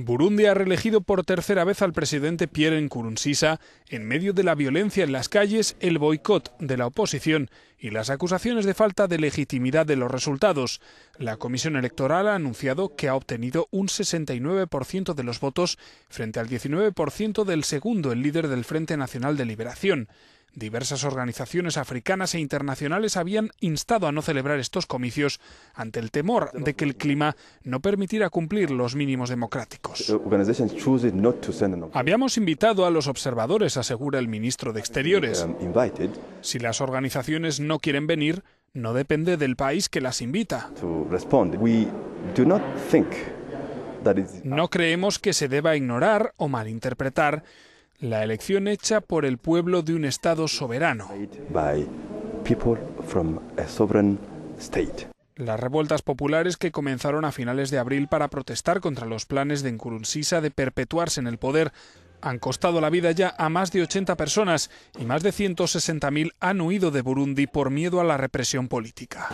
Burundi ha reelegido por tercera vez al presidente Pierre Nkurunziza en medio de la violencia en las calles, el boicot de la oposición y las acusaciones de falta de legitimidad de los resultados. La Comisión Electoral ha anunciado que ha obtenido un 69% de los votos frente al 19% del segundo, el líder del Frente Nacional de Liberación. Diversas organizaciones africanas e internacionales habían instado a no celebrar estos comicios ante el temor de que el clima no permitiera cumplir los mínimos democráticos. Habíamos invitado a los observadores, asegura el ministro de Exteriores. Um, si las organizaciones no quieren venir, no depende del país que las invita. No creemos que se deba ignorar o malinterpretar la elección hecha por el pueblo de un Estado soberano. Las revueltas populares que comenzaron a finales de abril para protestar contra los planes de Nkurunziza de perpetuarse en el poder han costado la vida ya a más de 80 personas y más de 160.000 han huido de Burundi por miedo a la represión política.